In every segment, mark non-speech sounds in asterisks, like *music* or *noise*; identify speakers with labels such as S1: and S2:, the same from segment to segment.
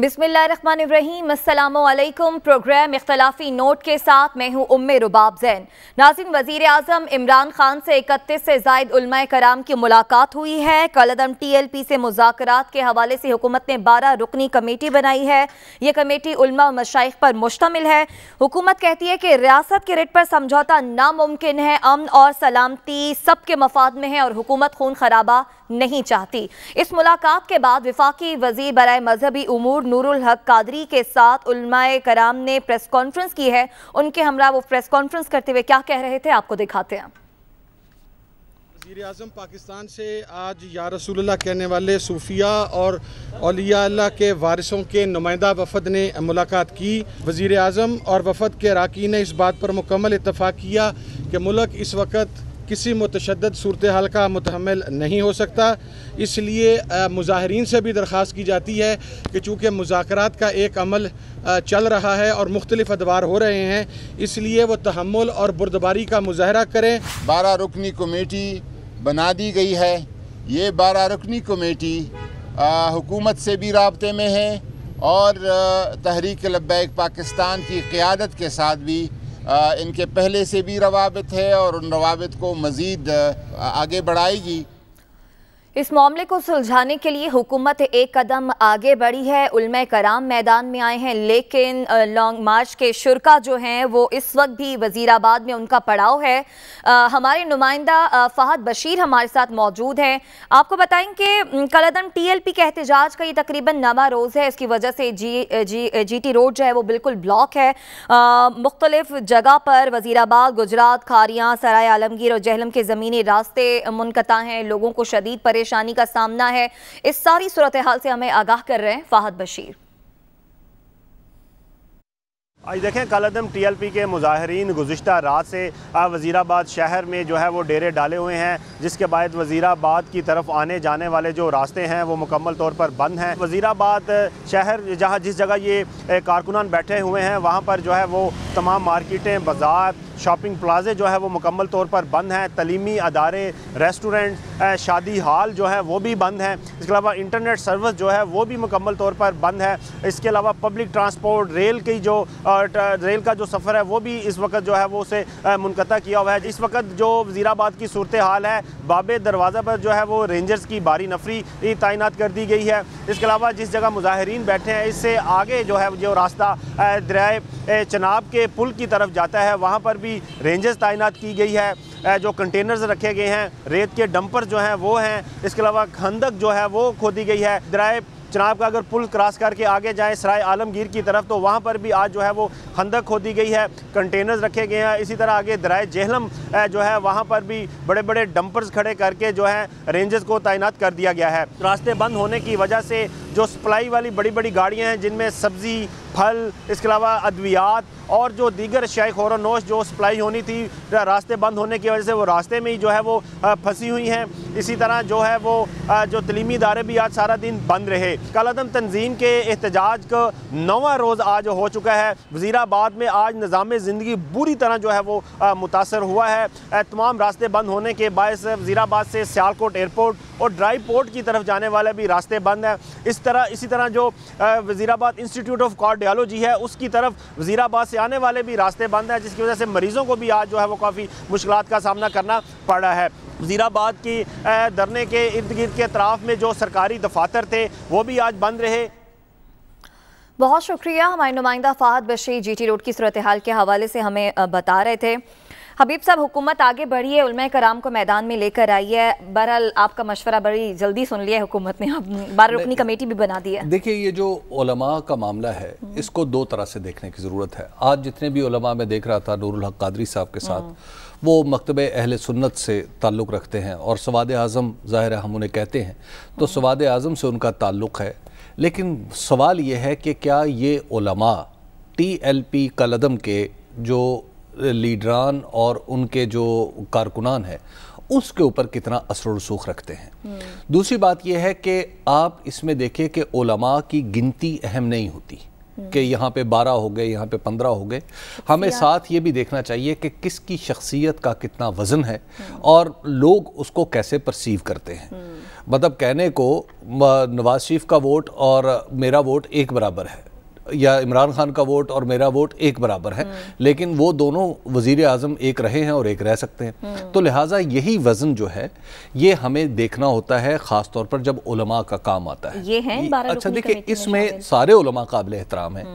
S1: बिसमीम programme इख्तलाफी note के साथ मैं हूँ उम्मे रुबाब जैन नाजिन वजीर अजम इमरान खान से इकतीस से जायद उलमा कराम की मुलाकात हुई है कलदम टी एल पी से मुजात के हवाले से हुकूमत ने बारह रुकनी कमेटी बनाई है ये कमेटी उलमा और मशाइ पर मुश्तमिल है हुकूमत कहती है कि रियासत के रेट पर समझौता नामुमकिन है अमन और सलामती सब के मफाद में है और हुकूमत खून खराबा नहीं चाहती इस मुलाकात के बाद विफाकी वजी बर मजहबी उमूर नूरुल हक कादरी के साथ उलमाए कराम ने प्रेस कॉन्फ्रेंस की है उनके हमरा वो प्रेस कॉन्फ्रेंस करते हुए क्या कह रहे थे आपको दिखाते हैं
S2: वज़ी अजम पाकिस्तान से आज या रसूल्ला कहने वाले सूफिया और अलिया के वारिसों के नुमाइंदा वफद ने मुलाकात की वज़ी अजम और वफद के अरकान ने इस बात पर मुकम्मल इतफ़ाक़ किया कि मुल्क इस वक्त किसी मतशद सूरत हाल का मतहमल नहीं हो सकता इसलिए मुजाहरीन से भी दरख्वास्त की जाती है कि चूँकि मुजात का एक अमल चल रहा है और मुख्तलिफ अदवार हो रहे हैं इसलिए वह तहमुल और बुरदबारी का मुजाहरा करें बारह रुकनी कमेटी बना दी गई है ये बारह रुकनी कमेटी हुकूमत से भी रबते में है और तहरीक लब्बैक पाकिस्तान की क़्यादत के साथ भी इनके पहले से भी रवाबित है और उन रवाबित को मज़ीद आगे बढ़ाएगी
S1: इस मामले को सुलझाने के लिए हुकूमत एक कदम आगे बढ़ी है उलम कराम मैदान में आए हैं लेकिन लॉन्ग मार्च के शुरा जो हैं वो इस वक्त भी वजीराबाद में उनका पड़ाव है आ, हमारे नुमाइंदा फ़हद बशीर हमारे साथ मौजूद हैं आपको बताएंगे कि कलदम टीएलपी के एहतजाज का ये तकरीबन नवा रोज़ है इसकी वजह से जी जी जी टी रोड जो है वो बिल्कुल ब्लॉक है मुख्तलिफ जगह पर वजीराबाद गुजरात खारियाँ सराय आलमगीर और जहलम के ज़मीनी रास्ते मुनकता हैं लोगों को शदीद परेशान परेशानी का सामना है इस सारी सूरत हाल से हमें आगाह कर रहे हैं फाहद बशीर
S3: आज देखें कलदम टीएलपी के मुजाहरीन गुज्त रात से वज़ीराबाद शहर में जो है वो डेरे डाले हुए हैं जिसके बाद वज़ीराबाद की तरफ आने जाने वाले जो रास्ते हैं वो मुकम्मल तौर पर बंद हैं वज़ीराबाद शहर जहाँ जिस जगह ये कारकुनान बैठे हुए हैं वहाँ पर जो है वो तमाम मार्केटें बाज़ार शॉपिंग प्लाजे जो है वो मुकम्मल तौर पर बंद हैं तलीमी अदारे रेस्टोरेंट शादी हाल जो है वो भी बंद हैं इसके अलावा इंटरनेट सर्विस जो है वो भी मुकम्मल तौर पर बंद है इसके अलावा पब्लिक ट्रांसपोर्ट रेल की जो रेल का जो सफ़र है वो भी इस वक्त जो है वो उसे मुनक़ा किया हुआ है इस वक्त जो वज़ीराबाद की सूरत हाल है बाबे दरवाज़ा पर जो है वो रेंजर्स की भारी नफरी तैनात कर दी गई है इसके अलावा जिस जगह मुजाहरीन बैठे हैं इससे आगे जो है जो रास्ता दरिया चनाब के पुल की तरफ जाता है वहाँ पर भी रेंजेस तैनात की गई है जो कंटेनर्स रखे गए हैं रेत के डंपर जो हैं वो हैं इसके अलावा खंदक जो है वो खोदी गई है दराय चनाब का अगर पुल क्रॉस करके आगे जाएं सराय आलमगीर की तरफ तो वहाँ पर भी आज जो है वो खंदक खोदी गई है कंटेनर्स रखे गए हैं इसी तरह आगे दराय जहलम जो है वहाँ पर भी बड़े बड़े डंपर्स खड़े करके जो है रेंजर्स को तैनात कर दिया गया है रास्ते बंद होने की वजह से जो सप्लाई वाली बड़ी बड़ी गाड़ियाँ हैं जिनमें सब्ज़ी फल इसके अलावा अद्वियात और जो दीगर शाय खोर नोश जो सप्लाई होनी थी रास्ते बंद होने की वजह से वो रास्ते में ही जो है वो फंसी हुई हैं इसी तरह जो है वो जो तलीमी इदारे भी आज सारा दिन बंद रहे कलदम तंजीम के एहतजाज का नवा रोज़ आज हो चुका है वज़ीराबाद में आज निज़ाम ज़िंदगी बुरी तरह जो है वो मुतासर हुआ है तमाम रास्ते बंद होने के बायस वज़ीराबाद से सियालकोट एयरपोर्ट और ड्राई पोर्ट की तरफ जाने वाले भी रास्ते बंद हैं इस तरह इसी तरह जो वज़ीराबाद इंस्टीट्यूट ऑफ कार्डियालोजी है उसकी तरफ वज़ीराबाद से आने वाले भी रास्ते बंद हैं जिसकी वजह से मरीज़ों को भी आज जो है वो काफ़ी मुश्किल का सामना करना पड़ा है वज़ीराबाद की धरने के इर्द गिर्द के अतराफ़ में जो सरकारी दफातर थे वो भी आज बंद रहे
S1: बहुत शुक्रिया हमारे नुमाइंदा फ़ाहद जी जीटी रोड की सूरत हाल के हवाले से हमें बता रहे थे हबीब साहब हुकूमत आगे बढ़ी है उलमा कराम को मैदान में लेकर आई है बहरहाल आपका मशवरा बड़ी जल्दी सुन लिया है हुकूमत ने अब बार रुकनी कमेटी भी बना दी है
S4: देखिए ये जो ओलमा का मामला है हम्म। इसको दो तरह से देखने की ज़रूरत है आज जितने भी ओलमा में देख रहा था नूरुल हक कादरी साहब के साथ हम्म। वो मकतब अहल सुन्नत से ताल्लुक़ रखते हैं और सवाद आज़म ज़ाहिर है हम उन्हें कहते हैं तो हम्म। सवाद आज़म से उनका ताल्लुक़ है लेकिन सवाल ये है कि क्या ये टी एल पी कलदम के जो लीडरान और उनके जो कारकुनान है उसके ऊपर कितना असर रसूख रखते हैं हम्म। दूसरी बात यह है कि आप इसमें देखें कि ओलमा की गिनती अहम नहीं होती हम्म। कि यहाँ पे बारह हो गए यहाँ पे पंद्रह हो गए तो हमें साथ ये भी देखना चाहिए कि किसकी शख्सियत का कितना वज़न है हम्म। और लोग उसको कैसे परसीव करते हैं मतलब कहने को नवाज शरीफ का वोट और मेरा वोट एक बराबर है या इमरान खान का वोट और मेरा वोट एक बराबर है लेकिन वो दोनों वजीर अजम एक रहे हैं और एक रह सकते हैं तो लिहाजा यही वजन जो है ये हमें देखना होता है ख़ास तौर पर जब उलमा का काम आता है
S1: ये है अच्छा देखिए इसमें
S4: सारे उलमा काबिल एहतराम है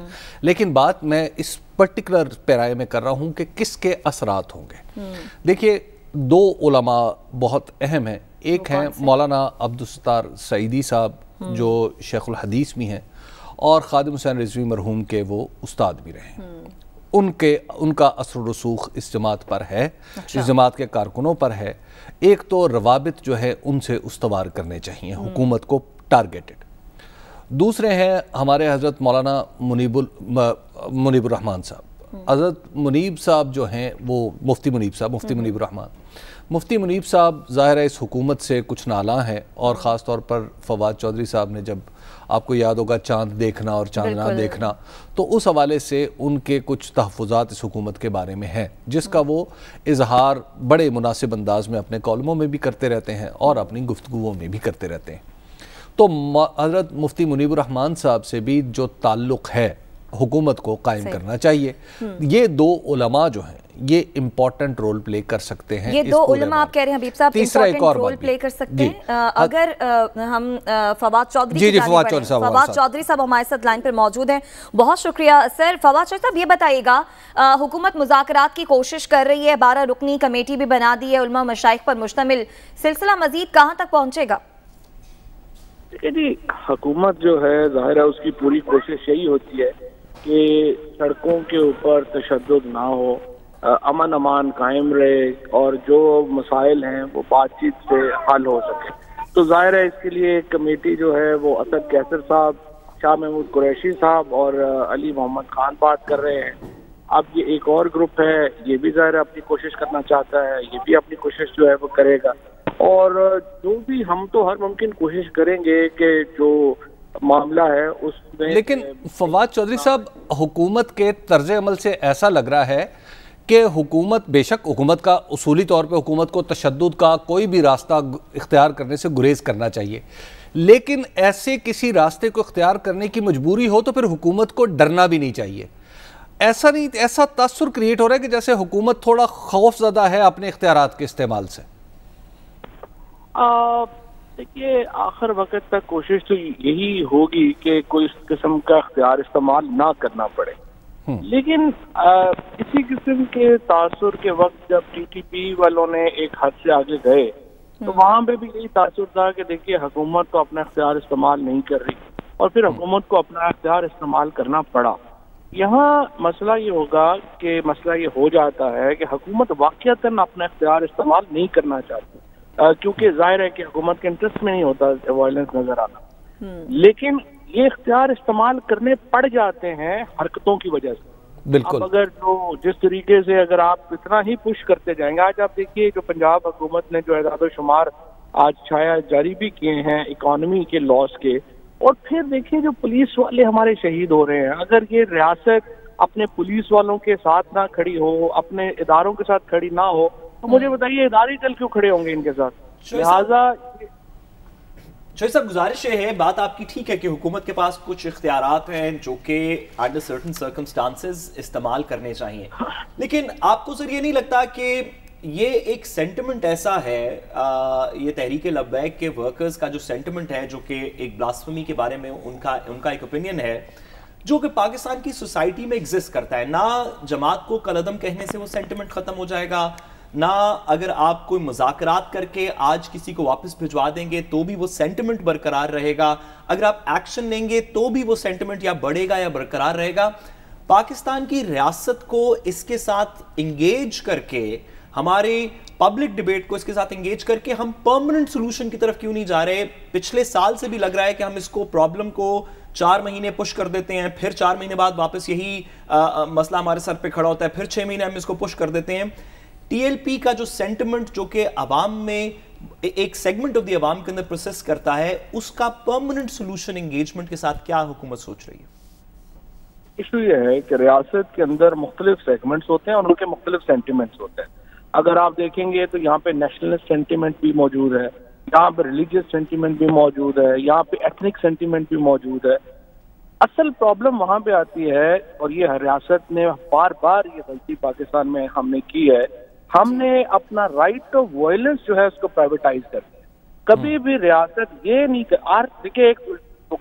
S4: लेकिन बात मैं इस पर्टिकुलर पैराए में कर रहा हूँ कि किसके असरात
S1: होंगे
S4: देखिए दो उलमा बहुत अहम हैं एक हैं मौलाना अब्दुलस्तार सईदी साहब जो शेखुल हदीस भी हैं और खादिम हुसैन रिजवी मरहूम के वो उस्ताद भी रहे उनके उनका असर रसूख इस जमात पर है अच्छा। इस जमात के कारकुनों पर है एक तो रवाबित जो है उनसे उसवार करने चाहिए हम्म। हुकूमत को टारगेटेड दूसरे हैं हमारे हज़रत मौलाना मुनीबुल रहमान साहब हम्म। हज़रत मुनीब साहब जो हैं वो मुफ्ती मुनीब साहब मुफ्ती हम्म। रहमान मुफ्ती मुनीब साहब ज़ाहिर है इस हुकूमत से कुछ नाला हैं और ख़ास तौर पर फवाद चौधरी साहब ने जब आपको याद होगा चांद देखना और चांदना देखना तो उस हवाले से उनके कुछ तहफात इस हुकूमत के बारे में हैं जिसका वो इजहार बड़े मुनासिब अंदाज में अपने कॉलमों में भी करते रहते हैं और अपनी गुफ्तुओं में भी करते रहते हैं तो हजरत मुफ्ती मुनीबरहमान साहब से भी जो ताल्लुक़ है हुकूमत को कायम करना चाहिए हम्म। ये दो उलमा जो हैं ये इम्पोर्टेंट रोल प्ले कर सकते हैं ये दो उलमा आप
S1: कह रहे हैं हबीब साहब तीसरा एक और रोल प्ले कर सकते हैं अगर आ, हम फवाद चौधरी जी जी फवाद चौधरी साहब फवाद चौधरी साहब हमारे साथ लाइन पर मौजूद हैं बहुत शुक्रिया सर फवाद चौधरी साहब ये बताइएगा हुकूमत मुजाकरात की कोशिश कर रही है बारह रुकनी कमेटी भी बना दी है उलमा मशाइ पर मुश्तमिल सिलसिला मजीद कहाँ तक पहुँचेगा
S2: जी हुकूमत जो है ज़ाहिर है उसकी पूरी कोशिश यही होती है कि सड़कों के ऊपर तशद ना हो अमन अमान कायम रहे और जो मसाइल हैं वो बातचीत से हल हो सके तो ज़ाहिर है इसके लिए कमेटी जो है वो असद कैसर साहब शाह महमूद कुरैशी साहब और अली मोहम्मद खान बात कर रहे हैं अब ये एक और ग्रुप है ये भी ज़ाहिर अपनी कोशिश करना चाहता है ये भी अपनी कोशिश जो है वो करेगा और जो भी हम तो हर मुमकिन कोशिश करेंगे कि जो मामला है उसमें लेकिन फवाद चौधरी साहब
S4: हुकूमत के तर्ज अमल से ऐसा लग रहा है कि हुकूमत बेशक हुकूमत का असूली तौर पर हुकूमत को तशद का कोई भी रास्ता इख्तियार करने से गुरेज करना चाहिए लेकिन ऐसे किसी रास्ते को इख्तियार करने की मजबूरी हो तो फिर हुकूमत को डरना भी नहीं चाहिए ऐसा नहीं ऐसा तसर क्रिएट हो रहा है कि जैसे हुकूमत थोड़ा खौफ ज़दा है अपने इख्तियार के इस्तेमाल से
S2: आ, देखिए आखिर वक्त तक कोशिश तो यही होगी कि कोई इस किस्म का अख्तियार इस्तेमाल ना करना पड़े हम्म। लेकिन आ, इसी किस्म के तासर के वक्त जब टीटीपी वालों ने एक हद से आगे गए तो हम्म। वहां पे भी यही तासर था कि देखिए हुकूमत को तो अपना अख्तियार इस्तेमाल नहीं कर रही और फिर हम्म। हुकूमत को अपना अख्तियार इस्तेमाल करना पड़ा यहाँ मसला ये होगा कि मसला ये हो जाता है कि हुकूमत वाक्यता अपना अख्तियार इस्तेमाल नहीं करना चाहती क्योंकि जाहिर है कि हुकूमत के इंटरेस्ट में नहीं होता वायलेंस नजर आना हम्म। लेकिन ये इख्तियार इस्तेमाल करने पड़ जाते हैं हरकतों की वजह से बिल्कुल अगर जो जिस तरीके से अगर आप इतना ही पुश करते जाएंगे आज आप देखिए जो पंजाब हुकूमत ने जो एजाद शुमार आज छाया जारी भी किए हैं इकॉनमी के लॉस के और फिर देखिए जो पुलिस वाले हमारे शहीद हो रहे हैं अगर ये रियासत अपने पुलिस वालों के साथ ना खड़ी हो अपने इदारों के साथ खड़ी ना हो तो मुझे बताइए इदारे कल क्यों खड़े होंगे इनके साथ लिहाजा शोई साहब
S5: गुजारिश है बात आपकी ठीक है कि हुकूमत के पास कुछ इख्तियार हैं जो कि अंडर सर्टन सर्कमस्टांसेस इस्तेमाल करने चाहिए लेकिन आपको सर ये नहीं लगता कि ये एक सेंटिमेंट ऐसा है आ, ये तहरीक लबैक के वर्कर्स का जो सेंटिमेंट है जो कि एक ब्लास्फमी के बारे में उनका उनका एक ओपिनियन है जो कि पाकिस्तान की सोसाइटी में एग्जिस्ट करता है ना जमात को कलदम कहने से वो सेंटिमेंट ख़त्म हो जाएगा ना अगर आप कोई मुजाकरात करके आज किसी को वापस भिजवा देंगे तो भी वो सेंटिमेंट बरकरार रहेगा अगर आप एक्शन लेंगे तो भी वो सेंटिमेंट या बढ़ेगा या बरकरार रहेगा पाकिस्तान की रियासत को इसके साथ इंगेज करके हमारे पब्लिक डिबेट को इसके साथ इंगेज करके हम परमानेंट सोल्यूशन की तरफ क्यों नहीं जा रहे पिछले साल से भी लग रहा है कि हम इसको प्रॉब्लम को चार महीने पुश कर देते हैं फिर चार महीने बाद वापस यही आ, मसला हमारे सर पे खड़ा होता है फिर छह महीने हम इसको पुश कर देते हैं टीएलपी का जो सेंटिमेंट जो कि अवाम में एक सेगमेंट ऑफ दवाम के अंदर प्रोसेस करता है उसका परमानेंट सोल्यूशन एंगेजमेंट के साथ क्या हुकूमत सोच रही है
S2: इशू यह है कि रियासत के अंदर मुख्तलिफ सेगमेंट्स होते हैं और उनके मुख्तलिफ सेंटीमेंट्स होते हैं अगर आप देखेंगे तो यहाँ पे नेशनलिस्ट सेंटीमेंट भी मौजूद है यहाँ पे रिलीजियस सेंटिमेंट भी मौजूद है यहाँ पे एथनिक सेंटीमेंट भी मौजूद है असल प्रॉब्लम वहाँ पे आती है और ये रियासत ने बार बार ये गलती पाकिस्तान में हमने की है हमने अपना राइट टू वायलेंस जो है उसको प्राइवेटाइज कर दिया कभी हम्म। भी रियासत ये नहीं कर आर देखिए एक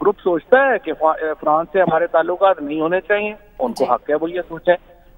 S2: ग्रुप सोचता है कि फ्रांस से हमारे ताल्लुक नहीं होने चाहिए उनको हक है वो ये सोचे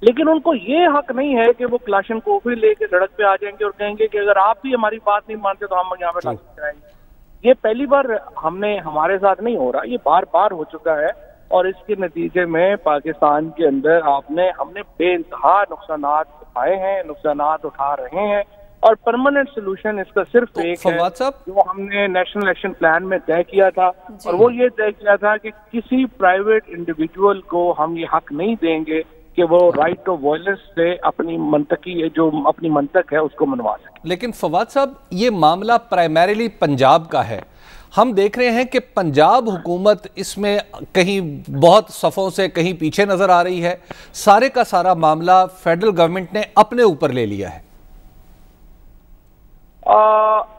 S2: लेकिन उनको ये हक नहीं है कि वो क्लाशन को भी लेके सड़क पे आ जाएंगे और कहेंगे कि अगर आप भी हमारी बात नहीं मानते तो हम यहाँ पे क्लाशन कराएंगे ये पहली बार हमने हमारे साथ नहीं हो रहा ये बार बार हो चुका है और इसके नतीजे में पाकिस्तान के अंदर आपने हमने बे इंतहा नुकसान उठाए हैं नुकसान उठा रहे हैं और परमानेंट सोल्यूशन इसका सिर्फ तो एक है जो हमने नेशनल एक्शन प्लान में तय किया था और वो ये तय किया था कि किसी प्राइवेट इंडिविजुअल को हम ये हक नहीं देंगे कि वो राइट टू वॉयलेंस से अपनी मनतकी जो अपनी मनतक है उसको मनवा
S4: सके लेकिन फवाद साहब ये मामला प्राइमरीली पंजाब का है हम देख रहे हैं कि पंजाब हुकूमत इसमें कहीं बहुत सफ़ों से कहीं पीछे नज़र आ रही है सारे का सारा मामला फेडरल गवर्नमेंट ने अपने ऊपर ले लिया है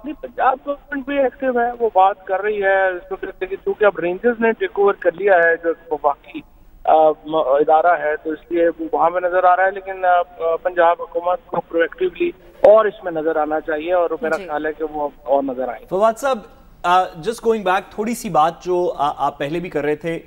S2: नहीं पंजाब गवर्नमेंट भी एक्टिव है वो बात कर रही है इसको कहते हैं क्योंकि अब रेंजर्स ने टेक ओवर कर लिया है जो बाकी इदारा है तो इसलिए वो वहाँ में नजर आ रहा है लेकिन पंजाब हुकूमत को प्रोएक्टिवली और इसमें नजर आना चाहिए और मेरा ख्याल है कि वो और नजर आए
S5: फवाद साहब जस्ट गोइंग बैक थोड़ी सी बात जो आ, आप पहले भी कर रहे थे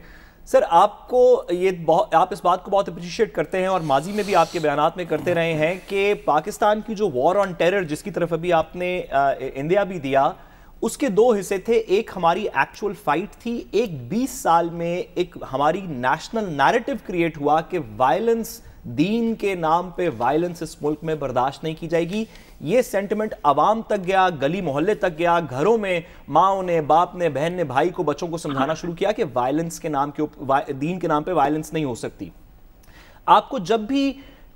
S5: सर आपको ये बहुत आप इस बात को बहुत अप्रिशिएट करते हैं और माजी में भी आपके बयान में करते रहे हैं कि पाकिस्तान की जो वॉर ऑन टेरर जिसकी तरफ अभी आपने इंडिया भी दिया उसके दो हिस्से थे एक हमारी एक्चुअल फाइट थी एक 20 साल में एक हमारी नेशनल नैरेटिव क्रिएट हुआ कि वायलेंस दीन के नाम पे वायलेंस इस मुल्क में बर्दाश्त नहीं की जाएगी ये सेंटिमेंट आवाम तक गया गली मोहल्ले तक गया घरों में माओ ने बाप ने बहन ने भाई को बच्चों को समझाना शुरू किया कि वायलेंस के नाम के दीन के नाम पे वायलेंस नहीं हो सकती आपको जब भी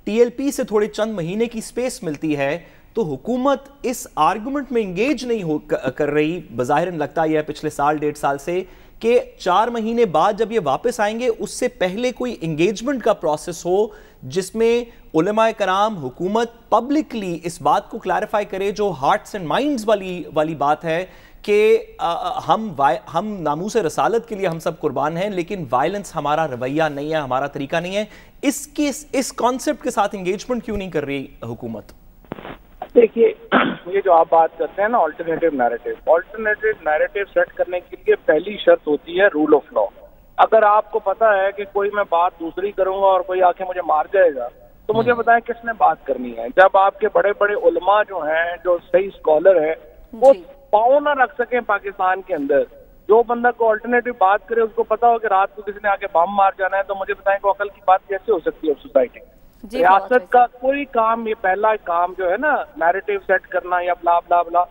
S5: टीएलपी से थोड़े चंद महीने की स्पेस मिलती है तो हुकूमत इस आर्गूमेंट में इंगेज नहीं हो कर रही बाहिर लगता यह पिछले साल डेढ़ साल से कि चार महीने बाद जब ये वापस आएंगे उससे पहले कोई इंगेजमेंट का प्रोसेस हो जिसमें उलमाए कराम हुकूमत पब्लिकली इस बात को क्लैरिफाई करे जो हार्ट्स एंड माइंड्स वाली वाली बात है कि हम हम नामूस रसालत के लिए हम सब कुर्बान हैं लेकिन वायलेंस हमारा रवैया नहीं है हमारा तरीका नहीं है इसके इस कॉन्सेप्ट के साथ इंगेजमेंट क्यों नहीं कर रही हुकूमत देखिए
S2: *clears throat* ये जो आप बात करते हैं ना alternative narrative alternative narrative set करने के लिए पहली शर्त होती है रूल ऑफ लॉ अगर आपको पता है कि कोई मैं बात दूसरी करूंगा और कोई आके मुझे मार जाएगा तो मुझे हम्म। बताएं किसने बात करनी है जब आपके बड़े बड़े उलमा जो हैं जो सही स्कॉलर हैं वो पाओ ना रख सके पाकिस्तान के अंदर जो बंदा को ऑल्टरनेटिव बात करे उसको पता हो कि रात को किसी ने आके बम मार जाना है तो मुझे बताएं कि अकल की बात कैसे हो सकती है सोसाइटी रियासत का कोई काम ये पहला काम जो है ना नैरेटिव सेट करना या बला बला बला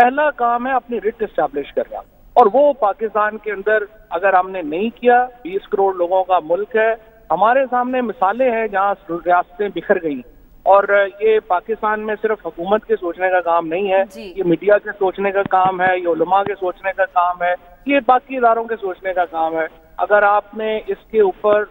S2: पहला काम है अपनी रिट स्टैब्लिश करना और वो पाकिस्तान के अंदर अगर हमने नहीं किया 20 करोड़ लोगों का मुल्क है हमारे सामने मिसालें हैं जहाँ रियासतें बिखर गई और ये पाकिस्तान में सिर्फ हुकूमत के सोचने का काम नहीं है ये मीडिया के सोचने का काम है ये उलमा के सोचने का काम है ये बाकी इदारों के सोचने का काम है अगर आपने इसके ऊपर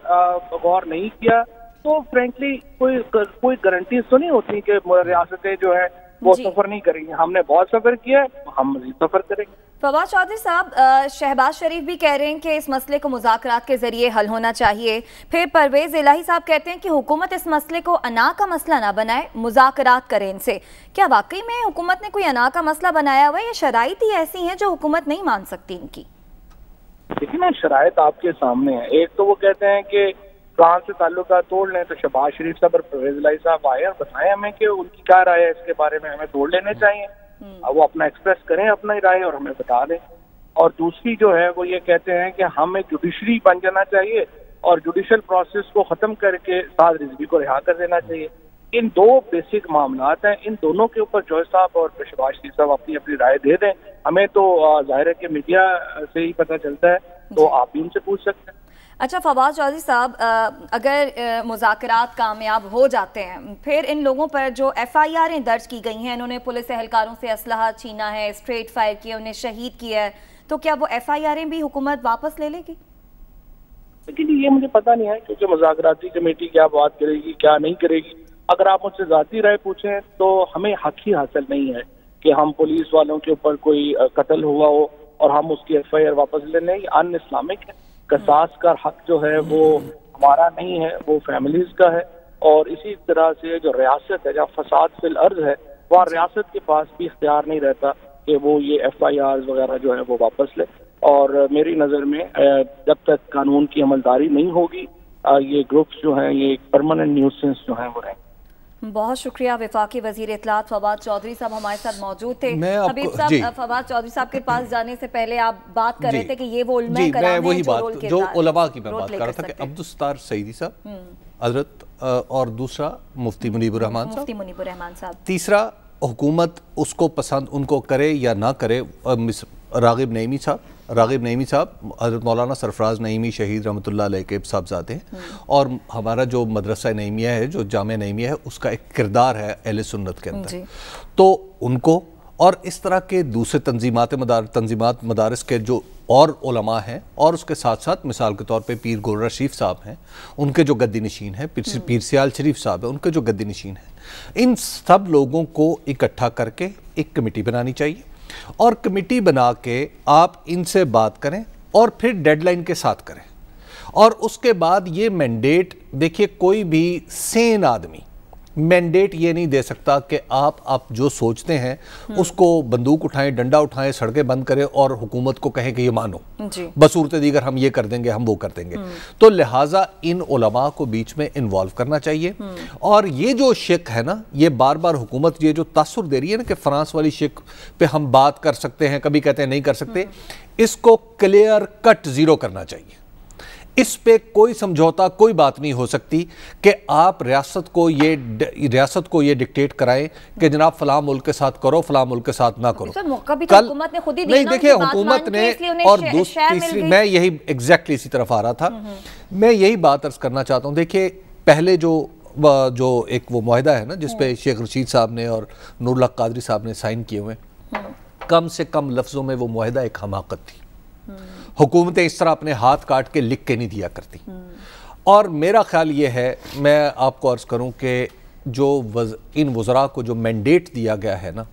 S2: गौर नहीं किया तो फ्रेंकली कोई कोई गारंटीज तो नहीं होती कि रियासतें जो है वो सफर नहीं करेंगी हमने बहुत सफर किया है हम मजीद सफर करेंगे
S1: फवाद चौधरी साहब शहबाज शरीफ भी कह रहे हैं कि इस मसले को मुजात के ज़रिए हल होना चाहिए फिर परवेज़ इलाही साहब कहते हैं कि हुकूमत इस मसले को अना का मसला ना बनाए मुजात करें इनसे क्या वाकई में हुकूमत ने कोई अना का मसला बनाया हुआ या शराइत ही ऐसी हैं जो हुकूमत नहीं मान सकती इनकी
S2: देखिए ना आपके सामने है एक तो वो कहते हैं कि फ्रांस से ताल्लुक तोड़ लें तो शहबाज शरीफ साहब और परवेज इलाही साहब आए और बताएं हमें कि उनकी क्या राय है इसके बारे में हमें तोड़ लेने चाहिए वो अपना एक्सप्रेस करें अपनी राय और हमें बता दें और दूसरी जो है वो ये कहते हैं कि हमें जुडिशरी बन जाना चाहिए और जुडिशल प्रोसेस को खत्म करके साद रिजवी को रिहा कर देना चाहिए इन दो बेसिक मामला हैं इन दोनों के ऊपर जॉय साहब और शबाज शरीफ साहब अपनी अपनी राय दे दें हमें तो जाहिर है कि मीडिया से ही पता चलता है तो आप भी उनसे पूछ सकते हैं
S1: अच्छा फवाज चौधरी साहब अगर मुजात कामयाब हो जाते हैं फिर इन लोगों पर जो एफ़ आई आरें दर्ज की गई हैं इन्होंने पुलिस एहलकारों से असलाह छीना है स्ट्रेट फायर किया उन्हें शहीद किया है तो क्या वो एफ़ आई आरें भी हुकूमत वापस ले लेगी लेकिन ये मुझे पता नहीं है
S2: क्योंकि मुजाकती कमेटी क्या बात करेगी क्या नहीं करेगी अगर आप मुझसे जाती राय पूछें तो हमें हक ही हासिल नहीं है कि हम पुलिस वालों के ऊपर कोई कत्ल हुआ हो और हम उसकी एफ आई आर वापस ले लें अन इस्लामिक है कसास का हक जो है वो हमारा नहीं है वो फैमिलीज का है और इसी तरह से जो रियासत है जहाँ फसाद फिल अर्ज है वहाँ रियासत के पास भी इख्तियार नहीं रहता कि वो ये एफ आई आर वगैरह जो है वो वापस ले और मेरी नज़र में जब तक कानून की अमलदारी नहीं होगी ये ग्रुप्स जो हैं ये परमानेंट न्यूसेंस जो हैं वो रहेंगे
S1: बहुत शुक्रिया विफाक वजीर इतलात फवाद चौधरी साहब हमारे साथ मौजूद थे हबीब साहब फवाद चौधरी साहब के पास जाने से पहले आप बात कर रहे थे कि ये वो जी, मैं वही जो बात जो उलमा की मैं बात कर रहा था कि
S4: अब्दुस्तार सईदी साहब हम्म। हजरत और दूसरा मुफ्ती मुनीबरहमान
S1: मुफ्ती मुनीबरहमान साहब
S4: तीसरा हुकूमत उसको पसंद उनको करे या ना करे रागिब नईमी साहब रागिब नईमी साहब हज़रत मौलाना सरफराज नईमी शहीद रहमतुल्ला के साहबजादे हैं और हमारा जो मदरसा नईमिया है जो जाम नईमिया है उसका एक किरदार है अहल सुन्नत के अंदर तो उनको और इस तरह के दूसरे तंजीमत मदार तंजीमत मदारस के जो और ओलमा हैं और उसके साथ साथ मिसाल के तौर पे पीर गोरा शरीफ साहब हैं उनके जो गद्दी नशीन हैं पीर हम्म। पीर सियाल शरीफ साहब हैं उनके जो गद्दी नशीन हैं इन सब लोगों को इकट्ठा करके एक कमेटी बनानी चाहिए और कमेटी बना के आप इनसे बात करें और फिर डेडलाइन के साथ करें और उसके बाद ये मैंडेट देखिए कोई भी सेन आदमी मैंडेट ये नहीं दे सकता कि आप आप जो सोचते हैं हम्म। उसको बंदूक उठाएं डंडा उठाएं सड़कें बंद करें और हुकूमत को कहें कि ये मानो बसूरत दीगर हम ये कर देंगे हम वो कर देंगे हम्म। तो लिहाजा इन उलमा को बीच में इन्वॉल्व करना चाहिए हम्म। और ये जो शिक है ना ये बार बार हुकूमत ये जो तसर दे रही है ना कि फ्रांस वाली शिक पे हम बात कर सकते हैं कभी कहते हैं नहीं कर सकते इसको क्लियर कट ज़ीरो करना चाहिए इस पे कोई समझौता कोई बात नहीं हो सकती कि आप रियासत को ये रियासत को ये डिक्टेट कराएं कि जनाब फलां मुल्क के साथ करो फलाम मुल्क के साथ ना करो
S1: तो कल ने खुद ही नहीं देखिए हुकूमत ने और दूसरी मैं यही
S4: एग्जैक्टली इसी तरफ आ रहा था हम्म, हम्म। मैं यही बात अर्ज करना चाहता हूँ देखिए पहले जो जो एक वो माहिदा है ना जिसपे हम्म। शेख रशीद साहब ने और नूरला कादरी साहब ने साइन किए हुए कम से कम लफ्ज़ों में वो माहिदा एक हमाकत थी हुकूमतें इस तरह अपने हाथ काट के लिख के नहीं दिया करती और मेरा ख्याल ये है मैं आपको अर्ज़ करूँ कि जो वज, इन वज़रा को जो मैंडेट दिया गया है ना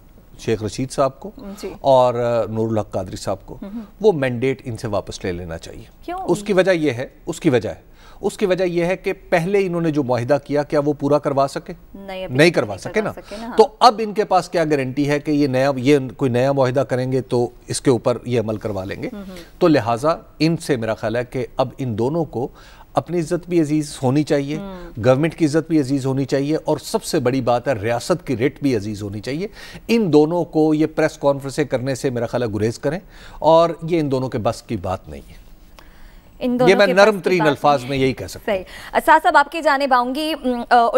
S4: शेख रशीद साहब को और नूरुल हक कादरी साहब को हम्म, हम्म। वो मैंडेट इनसे वापस ले लेना चाहिए उसकी वजह यह है उसकी वजह है उसकी वजह यह है कि पहले इन्होंने जो माहिदा किया क्या वो पूरा करवा सके नहीं, नहीं करवा नहीं सके, करवा सके ना, हाँ। तो अब इनके पास क्या गारंटी है कि ये नया ये कोई नया माहिदा करेंगे तो इसके ऊपर ये अमल करवा लेंगे हम्म, हम्म। तो लिहाजा इनसे मेरा ख्याल है कि अब इन दोनों को अपनी इज्जत भी अजीज़ होनी चाहिए हम्म। गवर्नमेंट की इज्जत भी अजीज़ होनी चाहिए और सबसे बड़ी बात है रियासत की रेट भी अजीज़ होनी चाहिए इन दोनों को ये प्रेस कॉन्फ्रेंसें करने से मेरा ख्याल गुरेज करें और ये इन दोनों के बस की बात नहीं है
S1: इन दोनों ये मैं नरम तरीन अल्फाज
S4: में यही कह सकता
S1: सही साथ साहब आपके जाने पाऊंगी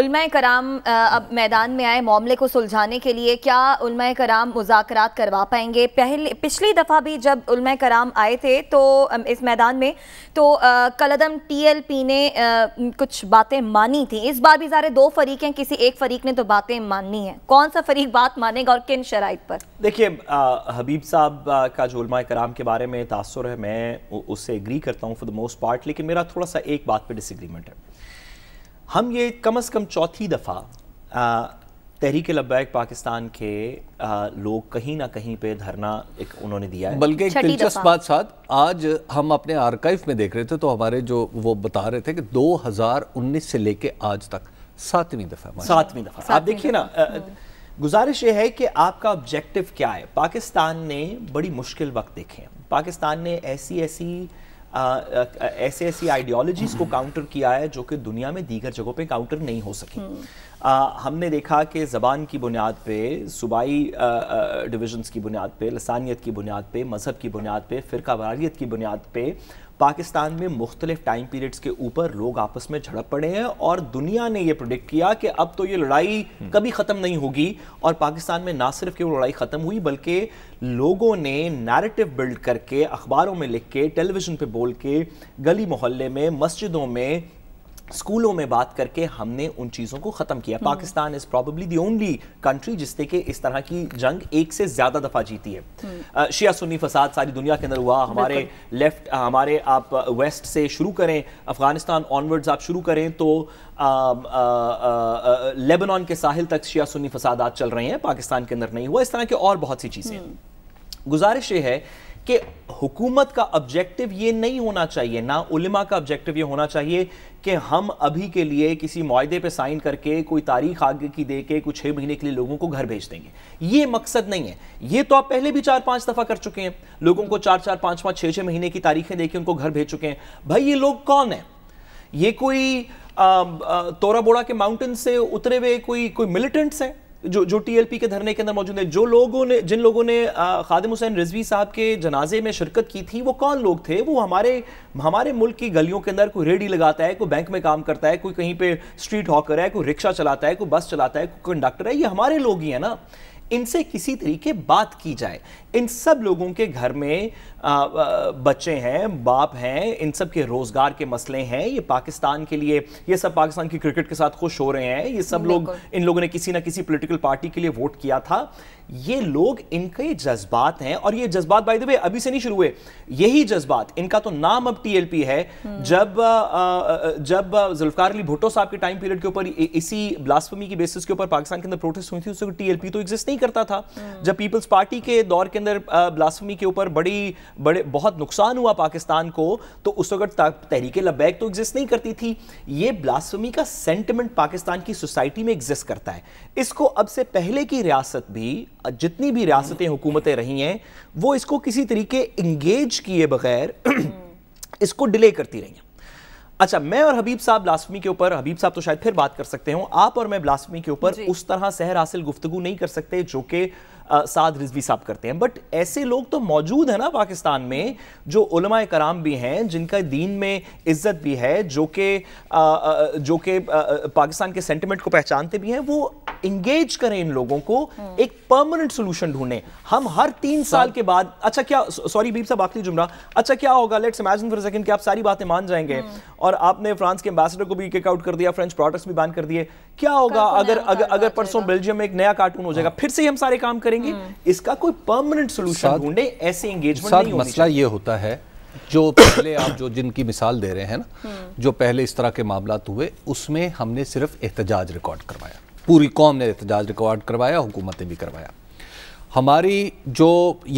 S1: उलमा कराम अब मैदान में आए मामले को सुलझाने के लिए क्या उलमा कराम मुजाकरात करवा पाएंगे पहले पिछली दफ़ा भी जब उलमा कराम आए थे तो इस मैदान में तो कलदम टीएलपी ने कुछ बातें मानी थी इस बार भी सारे दो फरीक हैं किसी एक फरीक ने तो बातें माननी है कौन सा फरीक बात मानेगा और किन शराइ पर
S5: देखिए हबीब साहब का जो उलमा कराम के बारे में तासर है मैं उससे एग्री करता हूँ द मोस्ट पार्ट लेकिन मेरा थोड़ा सा एक बात पे डिसग्रीमेंट है हम ये कम से कम चौथी दफ़ा तहरीक लब्बैक पाकिस्तान के आ, लोग कहीं ना कहीं पे धरना एक उन्होंने दिया है बल्कि एक दिलचस्प बात साथ
S4: आज हम अपने आर्काइव में देख रहे थे तो हमारे जो वो बता रहे थे कि 2019 से
S5: लेके आज तक सातवीं दफ़ा सातवीं दफ़ा आप देखिए ना गुजारिश ये है कि आपका ऑब्जेक्टिव क्या है पाकिस्तान ने बड़ी मुश्किल वक्त देखे हैं पाकिस्तान ने ऐसी ऐसी ऐसे ऐसी आइडियोलॉजीज को काउंटर किया है जो कि दुनिया में दीगर जगहों पे काउंटर नहीं हो सकी हम्म। हमने देखा कि ज़बान की बुनियाद पे सूबाई डिविजन्स की बुनियाद पे लसानियत की बुनियाद पे मज़हब की बुनियाद पे फिर वारियत की बुनियाद पे पाकिस्तान में मुख्तलिफ टाइम पीरियड्स के ऊपर लोग आपस में झड़प पड़े हैं और दुनिया ने यह प्रोडिक्ट किया कि अब तो ये लड़ाई हम्म। कभी ख़त्म नहीं होगी और पाकिस्तान में ना सिर्फ कि वो लड़ाई ख़त्म हुई बल्कि लोगों ने नैरेटिव बिल्ड करके अखबारों में लिख के टेलीविज़न पे बोल के गली मोहल्ले में मस्जिदों में स्कूलों में बात करके हमने उन चीज़ों को ख़त्म किया hmm. Pakistan is probably the only country जिसने कि इस तरह की जंग एक से ज़्यादा दफ़ा जीती है हम्म। शिया सुन्नी फसाद सारी दुनिया के अंदर हुआ हमारे लेफ्ट हमारे आप वेस्ट से शुरू करें अफ़गानिस्तान ऑनवर्ड्स आप शुरू करें तो लेबनान के साहिल तक शिया सुन्नी फसाद चल रहे हैं पाकिस्तान के अंदर नहीं हुआ इस तरह के और बहुत सी चीज़ें गुजारिश ये है कि हुकूमत का ऑब्जेक्टिव ये नहीं होना चाहिए ना उलमा का ऑब्जेक्टिव ये होना चाहिए कि हम अभी के लिए किसी माहे पे साइन करके कोई तारीख आगे की दे के कुछ छः महीने के लिए लोगों को घर भेज देंगे ये मकसद नहीं है ये तो आप पहले भी चार पांच दफ़ा कर चुके हैं लोगों को चार चार पाँच पाँच छः छः महीने की तारीखें दे के उनको घर भेज चुके हैं भाई ये लोग कौन है ये कोई तोरा बोड़ा के माउंटेन से उतरे हुए कोई कोई मिलिटेंट्स हैं जो जो टीएलपी के धरने के अंदर मौजूद है जो लोगों ने जिन लोगों ने खादिम हुसैन रिजवी साहब के जनाजे में शिरकत की थी वो कौन लोग थे वो हमारे हमारे मुल्क की गलियों के अंदर कोई रेडी लगाता है कोई बैंक में काम करता है कोई कहीं पे स्ट्रीट हॉकर है कोई रिक्शा चलाता है कोई बस चलाता है कोई कंडक्टर है ये हमारे लोग ही हैं ना इनसे किसी तरीके बात की जाए इन सब लोगों के घर में आ, बच्चे हैं बाप हैं इन सब के रोज़गार के मसले हैं ये पाकिस्तान के लिए ये सब पाकिस्तान की क्रिकेट के साथ खुश हो रहे हैं ये सब लोग इन लोगों ने किसी ना किसी पोलिटिकल पार्टी के लिए वोट किया था ये लोग इनके जज्बात हैं और ये जज्बात बाय द वे अभी से नहीं शुरू हुए यही जज्बात इनका तो नाम अब टीएलपी है हम्म। जब जब जुल्फकार अली भुट्टो साहब के टाइम पीरियड के ऊपर इसी ब्लास्फमी की बेसिस के ऊपर पाकिस्तान के अंदर प्रोटेस्ट हुई थी उससे टीएलपी तो एग्जिस्ट नहीं करता था हम्म। जब पीपल्स पार्टी के दौर के अंदर ब्लास्फमी के ऊपर बड़ी बड़े बहुत नुकसान हुआ पाकिस्तान को तो उस वक्त तहरीक लबैक तो एग्जिस्ट नहीं करती थी ये ब्लास्फमी का सेंटिमेंट पाकिस्तान की सोसाइटी में एग्जिस्ट करता है इसको अब से पहले की रियासत भी जितनी भी रियासतें हुकूमतें रही हैं वो इसको किसी तरीके इंगेज किए बगैर *clears throat* इसको डिले करती रही हैं अच्छा मैं और हबीब साहब ब्लास्मी के ऊपर हबीब साहब तो शायद फिर बात कर सकते हो आप और मैं ब्लास्मी के ऊपर उस तरह सहर हासिल गुफ्तगु नहीं कर सकते जो कि साध रिजवी साहब करते हैं बट ऐसे लोग तो मौजूद हैं ना पाकिस्तान में जो उलमा कराम भी हैं जिनका दीन में इज्जत भी है जो कि जो कि पाकिस्तान के सेंटिमेंट को पहचानते भी हैं वो इंगेज करें इन लोगों को हम्म। एक परमानेंट सोल्यूशन ढूंढें हम हर तीन साल के बाद अच्छा क्या सॉरी बीब साहब आखिरी जुमरा अच्छा क्या होगा लेट्स इमेजिन फॉर सेकंड कि आप सारी बातें मान जाएंगे हम्म। और आपने फ्रांस के एम्बेसडर को भी किक आउट कर दिया फ्रेंच प्रोडक्ट्स भी बैन कर दिए क्या होगा अगर अगर, अगर परसों बेल्जियम में एक नया कार्टून हो जाएगा हाँ। फिर से हम सारे काम करेंगे करेंगे हम्म। इसका कोई परमानेंट सोल्यूशन ढूंढे ऐसे एंगेजमेंट नहीं मसला
S4: ये होता है जो पहले आप जो जिनकी मिसाल दे रहे हैं ना हम्म। जो पहले इस तरह के मामला हुए उसमें हमने सिर्फ एहतजाज रिकॉर्ड करवाया पूरी कौम ने एहतजाज रिकॉर्ड करवाया हुकूमतें भी करवाया हमारी जो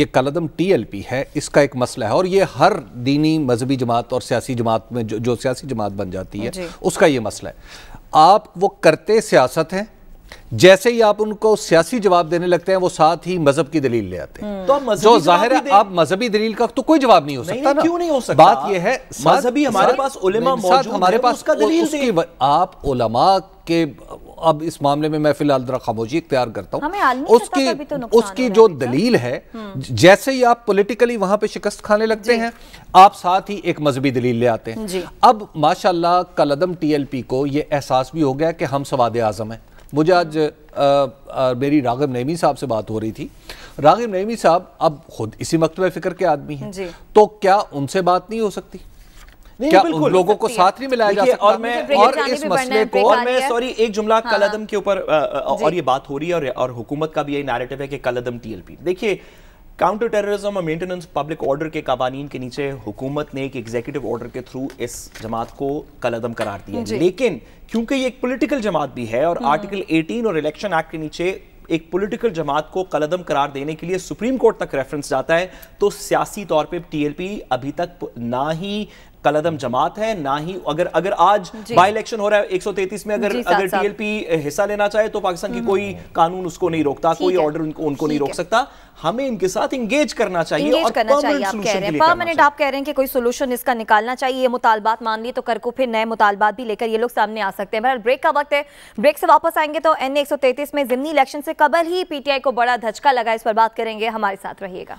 S4: ये कलदम टीएलपी है इसका एक मसला है और ये हर दीनी मजहबी जमात और सियासी जमात में जो जो सियासी जमात बन जाती है उसका ये मसला है आप वो करते सियासत हैं जैसे ही आप उनको सियासी जवाब देने लगते हैं वो साथ ही मजहब की दलील ले आते हैं हम्म। तो, तो जो जाहिर है आप मजहबी दलील का तो कोई जवाब नहीं हो सकता नहीं, क्यों नहीं हो सकता बात यह है मजहबी हमारे पास मौजूद हमारे पास का दलील उसकी आप उलमा के अब इस मामले में मैं फिलहाल जरा खामोशी इख्तियार करता
S1: हूँ उसकी तो उसकी
S4: जो दलील है हम्म। जैसे ही आप पोलिटिकली वहां पर शिकस्त खाने लगते हैं आप साथ ही एक मजहबी दलील ले आते हैं अब माशाला कलदम टी एल पी को यह एहसास भी हो गया कि हम सवाद आजम है मुझे आज आ, आ, मेरी रागिब नईमी साहब से बात हो रही थी रागिब नईमी साहब अब खुद इसी में फ़िक्र के आदमी हैं तो क्या उनसे बात नहीं हो सकती नहीं, क्या उन लोगों को साथ नहीं मिलाया जा सकता और मैं
S5: और इस मसले को और मैं सॉरी एक जुमला हाँ, कलदम के ऊपर और ये बात हो रही है और, और हुकूमत का भी यही नैरेटिव है कि कलदम टीएलपी देखिए काउंटर टेररिज्म और मेंटेनेंस पब्लिक ऑर्डर के कवानीन के नीचे हुकूमत ने एक एग्जीक्यूटिव ऑर्डर के थ्रू इस जमात को कलदम करार दिया लेकिन क्योंकि ये एक पॉलिटिकल जमात भी है और आर्टिकल हम्म। 18 और इलेक्शन एक्ट के नीचे एक पॉलिटिकल जमात को कलदम करार देने के लिए सुप्रीम कोर्ट तक रेफरेंस जाता है तो सियासी तौर पे टीएलपी अभी तक ना ही कलदम जमात है ना ही अगर अगर आज बाई इलेक्शन हो रहा है 133 में अगर अगर टीएलपी हिस्सा लेना चाहे तो पाकिस्तान की हम्म। कोई कानून उसको नहीं रोकता कोई ऑर्डर उनको उनको नहीं रोक सकता हमें इनके साथ इंगेज करना चाहिए इंगेज और करना चाहिए आप कह रहे हैं परमानेंट
S1: आप कह रहे हैं कि कोई सोल्यूशन इसका निकालना चाहिए ये मुतालबात मान ली तो कर को फिर नए मुतालबात भी लेकर ये लोग सामने आ सकते हैं बहर ब्रेक का वक्त है ब्रेक से वापस आएंगे तो एन ए में जिमनी इलेक्शन से कबल ही पीटीआई को बड़ा धचका लगा इस पर बात करेंगे हमारे साथ रहिएगा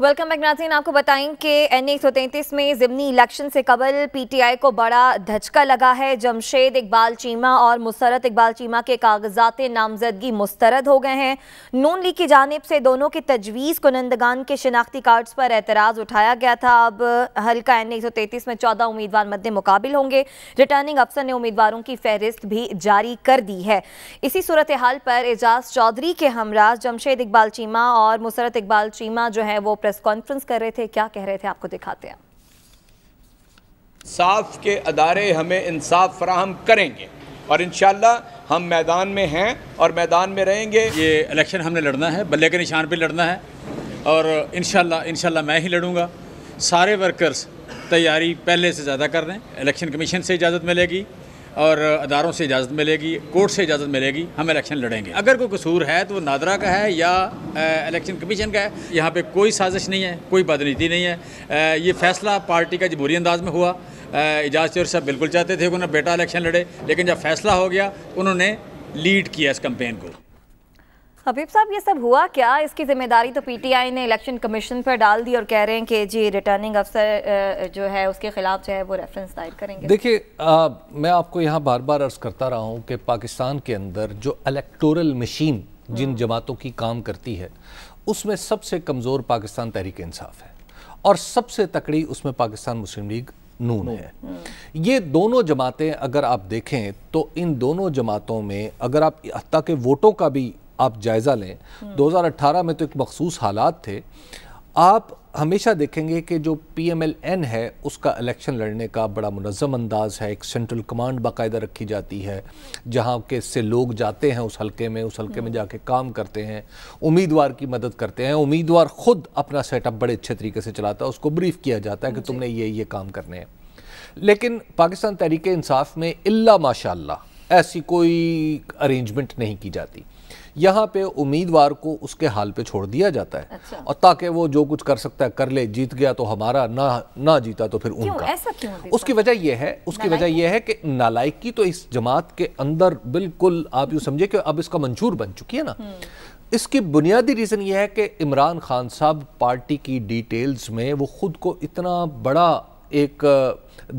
S1: वेलकम बैक नाजीन आपको बताएं कि एन एक में ज़िमनी इलेक्शन से कबल पीटीआई को बड़ा धचका लगा है जमशेद इकबाल चीमा और मुसरत इकबाल चीमा के कागजात नामजदगी मुस्तरद हो गए हैं नून लीग की जानब से दोनों की तजवीज़ कुनंदगान के शिनाख्ती कार्ड्स पर एतराज़ उठाया गया था अब हल्का एन एक में चौदह उम्मीदवार मद्दे मुकाबिल होंगे रिटर्निंग अफसर ने उम्मीदवारों की फहरिस्त भी जारी कर दी है इसी सूरत हाल पर एजाज चौधरी के हमराज जमशेद इकबाल चीमा और मुसरत इकबाल चीमा जो है वो प्रेस कॉन्फ्रेंस कर रहे थे क्या कह रहे थे आपको दिखाते हैं
S2: साफ के अदारे हमें इंसाफ फ्राहम करेंगे और इन हम मैदान में हैं और मैदान में रहेंगे ये इलेक्शन हमने लड़ना है बल्ले के निशान पर लड़ना है और इन शह मैं ही लड़ूंगा सारे वर्कर्स तैयारी पहले से ज़्यादा कर रहे हैं इलेक्शन कमीशन से इजाज़त मिलेगी और अदारों से इजाज़त मिलेगी कोर्ट से इजाज़त मिलेगी हम इलेक्शन लड़ेंगे अगर कोई कसूर है तो वो नादरा का है या इलेक्शन कमीशन का है यहाँ पे कोई साजिश नहीं है कोई बदनीति नहीं है ये फैसला पार्टी का जमहूरी अंदाज में हुआ इजाज़ चौर साहब बिल्कुल चाहते थे कि उन्हें बेटा इलेक्शन लड़े लेकिन जब फैसला हो गया उन्होंने लीड किया इस कंपेन को
S1: हबीब साहब ये सब हुआ क्या इसकी जिम्मेदारी तो पीटीआई ने इलेक्शन कमीशन पर डाल दी और कह रहे हैं कि जी रिटर्निंग अफसर जो है उसके खिलाफ जो है वो रेफरेंस दायर करेंगे
S4: देखिए मैं आपको यहाँ बार बार अर्ज करता रहा हूँ कि पाकिस्तान के अंदर जो इलेक्टोरल मशीन जिन हम्म। जमातों की काम करती है उसमें सबसे कमज़ोर पाकिस्तान तहरीक इंसाफ है और सबसे तकड़ी उसमें पाकिस्तान मुस्लिम लीग नून है हम्म। ये दोनों जमातें अगर आप देखें तो इन दोनों जमातों में अगर आप हती के वोटों का भी आप जायज़ा लें 2018 में तो एक मखसूस हालात थे आप हमेशा देखेंगे कि जो पी एम एल एन है उसका इलेक्शन लड़ने का बड़ा मुनज़म अंदाज़ है एक सेंट्रल कमांड बाकायदा रखी जाती है जहाँ के से लोग जाते हैं उस हलके में उस हलके में हम्म। जाके काम करते हैं उम्मीदवार की मदद करते हैं उम्मीदवार ख़ुद अपना सेटअप बड़े अच्छे तरीके से चलाता है उसको ब्रीफ किया जाता है कि तुमने ये ये काम करने हैं लेकिन पाकिस्तान तहरीक इंसाफ में इला माशा ऐसी कोई अरेंजमेंट नहीं की जाती यहाँ पे उम्मीदवार को उसके हाल पे छोड़ दिया जाता है अच्छा। और ताकि वो जो कुछ कर सकता है कर ले जीत गया तो हमारा ना ना जीता तो फिर क्यों, उनका
S1: ऐसा क्यों उसकी
S4: वजह यह है उसकी वजह यह है कि नालायकी तो इस जमात के अंदर बिल्कुल आप यू समझे कि अब इसका मंजूर बन चुकी है ना हम्म। इसकी बुनियादी रीज़न यह है कि इमरान खान साहब पार्टी की डिटेल्स में वो खुद को इतना बड़ा एक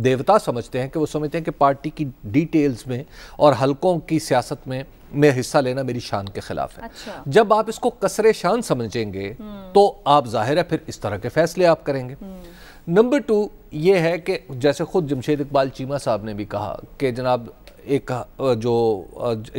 S4: देवता समझते हैं कि वो समझते हैं कि पार्टी की डिटेल्स में और हलकों की सियासत में मैं हिस्सा लेना मेरी शान के खिलाफ है अच्छा। जब आप इसको कसरे शान समझेंगे हम्म। तो आप जाहिर है फिर इस तरह के फैसले आप करेंगे हम्म। नंबर टू ये है कि जैसे खुद जमशेद इकबाल चीमा साहब ने भी कहा कि जनाब एक जो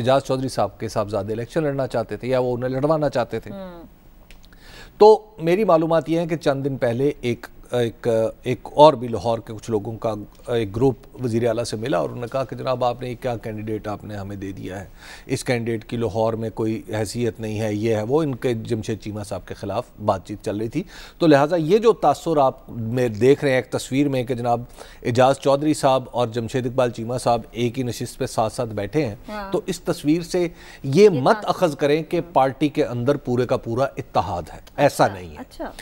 S4: एजाज चौधरी साहब के साहबजादे इलेक्शन लड़ना चाहते थे या वो उन्हें लड़वाना चाहते थे हम्म। तो मेरी मालूम यह है कि चंद दिन पहले एक एक एक और भी लाहौर के कुछ लोगों का एक ग्रुप वज़ी अला से मिला और उन्होंने कहा कि जनाब आपने क्या कैंडिडेट आपने हमें दे दिया है इस कैंडिडेट की लाहौर में कोई हैसियत नहीं है ये है वो इनके जमशेद चीमा साहब के ख़िलाफ़ बातचीत चल रही थी तो लिहाजा ये जो तासर आप में देख रहे हैं एक तस्वीर में कि जनाब एजाज चौधरी साहब और जमशेद इकबाल चीमा साहब एक ही नशस्त पर साथ साथ बैठे हैं हाँ। तो इस तस्वीर से ये मत अखज़ करें कि पार्टी के अंदर पूरे का पूरा इतिहाद है ऐसा अच्छा। नहीं है अच्छा।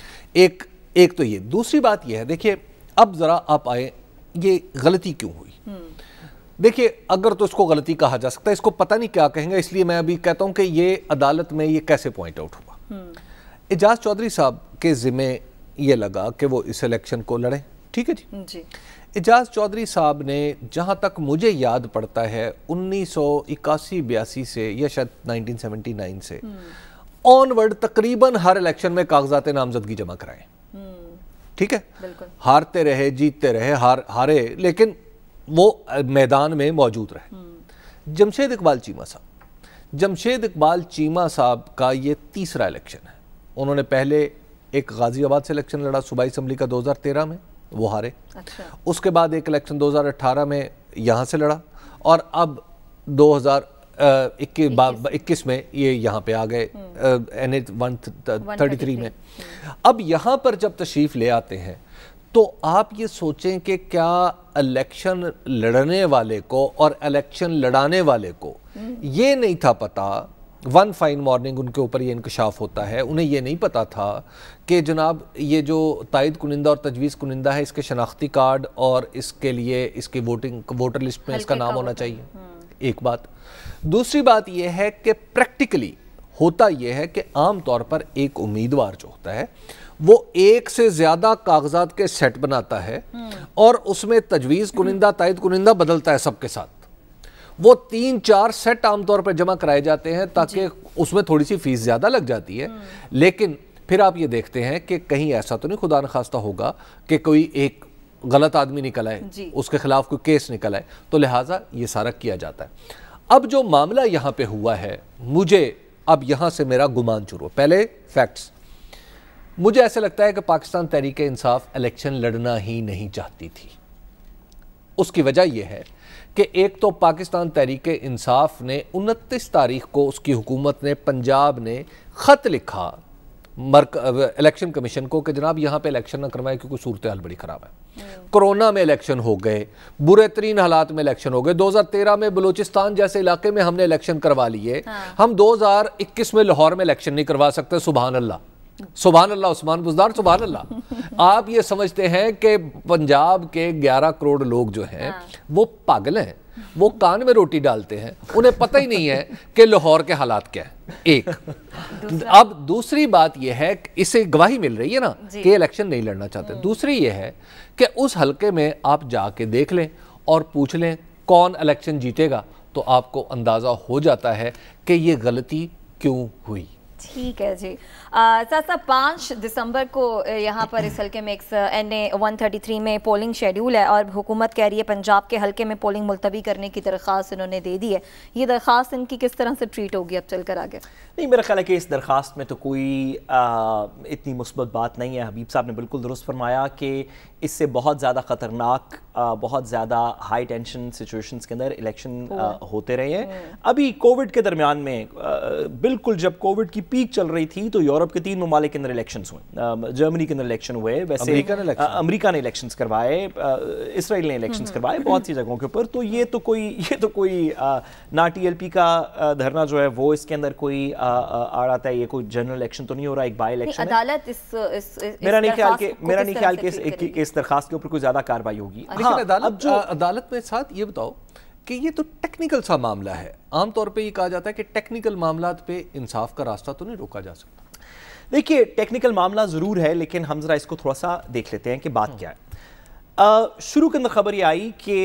S4: एक एक तो ये दूसरी बात यह है देखिए अब ज़रा आप आए ये गलती क्यों हुई हम्म। देखिए अगर तो इसको गलती कहा जा सकता है इसको पता नहीं क्या कहेंगे इसलिए मैं अभी कहता हूं कि ये अदालत में ये कैसे पॉइंट आउट हुआ हम्म। एजाज चौधरी साहब के ज़िम्मे ये लगा कि वो इस इलेक्शन को लड़े
S2: ठीक है जी जी
S4: एजाज चौधरी साहब ने जहां तक मुझे याद पड़ता है उन्नीस सौ इक्यासी बयासी से या शायद नाइनटीन से ऑनवर्ड हम्म। तकरीबन हर इलेक्शन में कागजात नामजदगी जमा कराएं ठीक है हारते रहे जीतते रहे हार हारे लेकिन वो मैदान में मौजूद रहे हम्म। जमशेद इकबाल चीमा साहब जमशेद इकबाल चीमा साहब का ये तीसरा इलेक्शन है उन्होंने पहले एक गाज़ियाबाद से इलेक्शन लड़ा सूबाई असम्बली का 2013 में वो हारे अच्छा। उसके बाद एक इलेक्शन 2018 में यहाँ से लड़ा और अब हज़ार इक्कीस में ये यहाँ पे आ गए N H one thirty three में अब यहाँ पर जब तशरीफ़ ले आते हैं तो आप ये सोचें कि क्या इलेक्शन लड़ने वाले को और इलेक्शन लड़ाने वाले को हम्म। ये नहीं था पता वन फाइन मॉर्निंग उनके ऊपर ये इंकशाफ होता है उन्हें ये नहीं पता था कि जनाब ये जो तायद कुनिंदा और तजवीज़ कुनिंदा है इसके शनाख्ती कार्ड और इसके लिए इसकी वोटिंग वोटर लिस्ट में इसका नाम होना चाहिए हम्म। एक बात दूसरी बात यह है कि प्रैक्टिकली होता यह है कि आमतौर पर एक उम्मीदवार जो होता है वो एक से ज़्यादा कागजात के सेट बनाता है हम्म। और उसमें तजवीज़ कुनिंदा तायद कुनिंदा बदलता है सबके साथ वो तीन चार सेट आमतौर पर जमा कराए जाते हैं ताकि उसमें थोड़ी सी फीस ज़्यादा लग जाती है हम्म। लेकिन फिर आप ये देखते हैं कि कहीं ऐसा तो नहीं खुदा न खास्ता होगा कि कोई एक गलत आदमी निकल आए उसके खिलाफ कोई केस निकल आए तो लिहाजा ये सारा किया जाता है अब जो मामला यहां पे हुआ है मुझे अब यहां से मेरा गुमान चुरो पहले फैक्ट्स मुझे ऐसा लगता है कि पाकिस्तान तहरीक इंसाफ इलेक्शन लड़ना ही नहीं चाहती थी उसकी वजह यह है कि एक तो पाकिस्तान तहरीक इंसाफ ने उनतीस तारीख को उसकी हुकूमत ने पंजाब ने ख़त लिखा इलेक्शन कमीशन को कि जनाब यहाँ पे इलेक्शन ना करवाएं क्योंकि सूरत हाल बड़ी ख़राब है कोरोना में इलेक्शन हो गए बुरे तरीन हालात में इलेक्शन हो गए 2013 में बलूचिस्तान जैसे इलाके में हमने इलेक्शन करवा लिए हाँ। हम 2021 में लाहौर में इलेक्शन नहीं करवा सकते सुबहान अल्लाह सुबहान अल्लाह उस्मान बुजदार सुबहान अल्लाह *laughs* आप ये समझते हैं कि पंजाब के ग्यारह करोड़ लोग जो हैं हाँ। वो पागल हैं वो कान में रोटी डालते हैं उन्हें पता ही नहीं है कि लाहौर के हालात क्या है एक अब दूसरी बात यह है इसे गवाही मिल रही है ना कि इलेक्शन नहीं लड़ना चाहते हम्म। दूसरी यह है कि उस हलके में आप जाके देख लें और पूछ लें कौन इलेक्शन जीतेगा तो आपको अंदाज़ा हो जाता है कि ये गलती क्यों हुई
S1: ठीक है जी साथ साथ पाँच दिसंबर को यहाँ पर इस हल्के में एक N A one thirty three में पोलिंग शेड्यूल है और हुकूमत कह रही है पंजाब के हल्के में पोलिंग मुलतवी करने की दरख्वास्त इन्होंने दे दी है ये दरख्वास्त इनकी किस तरह से ट्रीट होगी अब चलकर आगे
S5: नहीं मेरा ख्याल है कि इस दरख्वास्त में तो कोई आ, इतनी मुस्बत बात नहीं है हबीब साहब ने बिल्कुल दुरुस्त फरमाया कि इससे बहुत ज़्यादा ख़तरनाक बहुत ज़्यादा हाई टेंशन सिचुएशन के अंदर इलेक्शन होते रहे हैं अभी कोविड के दरमियान में बिल्कुल जब कोविड की पीक चल रही थी तो यूरोप यूरोप के तीन ममालिक के अंदर इलेक्शन हुए जर्मनी के अंदर इलेक्शन हुए वैसे अमरीका ने इलेक्शन करवाए इसराइल ने इलेक्शन हम्म। करवाए बहुत सी जगहों के ऊपर तो ये तो कोई ये तो कोई ना टी का धरना जो है वो इसके अंदर कोई आ रहा था ये कोई जनरल इलेक्शन तो नहीं हो रहा एक बाई
S1: इलेक्शन मेरा नहीं ख्याल के मेरा नहीं ख्याल के
S5: इस दरखास्त के ऊपर कोई ज्यादा कार्रवाई होगी
S4: हाँ। लेकिन हाँ, अदालत अदालत में साथ ये बताओ कि ये तो टेक्निकल सा मामला है आमतौर
S5: पे ये कहा जाता है कि टेक्निकल मामला पे इंसाफ का रास्ता तो नहीं रोका जा सकता देखिए टेक्निकल मामला ज़रूर है लेकिन हम ज़रा इसको थोड़ा सा देख लेते हैं कि बात हम्म। क्या है शुरू के अंदर खबर ये आई कि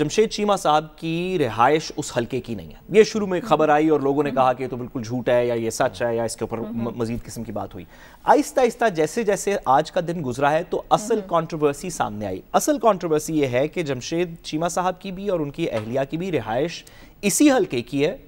S5: जमशेद चीमा साहब की रिहाइश उस हल्के की नहीं है ये शुरू में खबर हम्म। आई और लोगों ने हम्म। कहा कि तो बिल्कुल झूठ है या ये सच है या इसके ऊपर मजीद किस्म की बात हुई आहिस्ता आहिस्ता जैसे जैसे आज का दिन गुजरा है तो असल कंट्रोवर्सी सामने आई असल कंट्रोवर्सी ये है कि जमशेद चीमा साहब की भी और उनकी अहलिया की भी रिहाइश इसी हल्के की है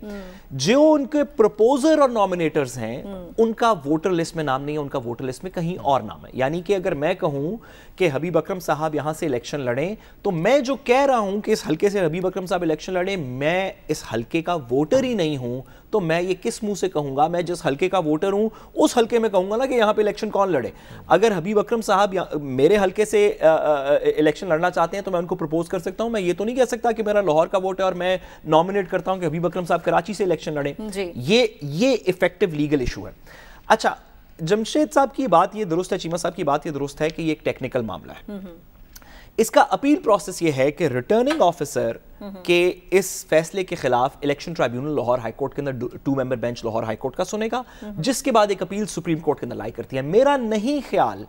S5: जो उनके प्रपोजर और नॉमिनेटर्स हैं उनका वोटर लिस्ट में नाम नहीं है उनका वोटर लिस्ट में कहीं और नाम है यानी कि अगर मैं कहूं कि हबीब अकरम साहब यहाँ से इलेक्शन लड़ें तो मैं जो कह रहा हूँ कि इस हल्के से हबीब अकरम साहब इलेक्शन लड़ें मैं इस हल्के का वोटर ही नहीं हूँ तो मैं ये किस मुंह से कहूँगा मैं जिस हल्के का वोटर हूँ उस हल्के में कहूँगा ना कि यहाँ पे इलेक्शन कौन लड़े अगर हबीब अकरम साहब मेरे हल्के से इलेक्शन लड़ना चाहते हैं तो मैं उनको प्रपोज कर सकता हूँ मैं ये तो नहीं कह सकता कि मेरा लाहौर का वोट है और मैं नॉमिनेट करता हूँ कि हबीब अकरम साहब कराची से इलेक्शन लड़े ये ये इफेक्टिव लीगल इशू है अच्छा जमशेद साहब की बात ये दुरुस्त है चीमा साहब की बात ये दुरुस्त है कि ये एक टेक्निकल मामला है
S1: हम्म, हम्म।
S5: इसका अपील प्रोसेस ये है कि रिटर्निंग हम्म, ऑफिसर के इस फैसले के खिलाफ इलेक्शन ट्राइब्यूनल लाहौर हाईकोर्ट के अंदर two member bench Lahore high court का सुनेगा जिसके बाद एक अपील सुप्रीम कोर्ट के अंदर लाई करती है मेरा नहीं ख्याल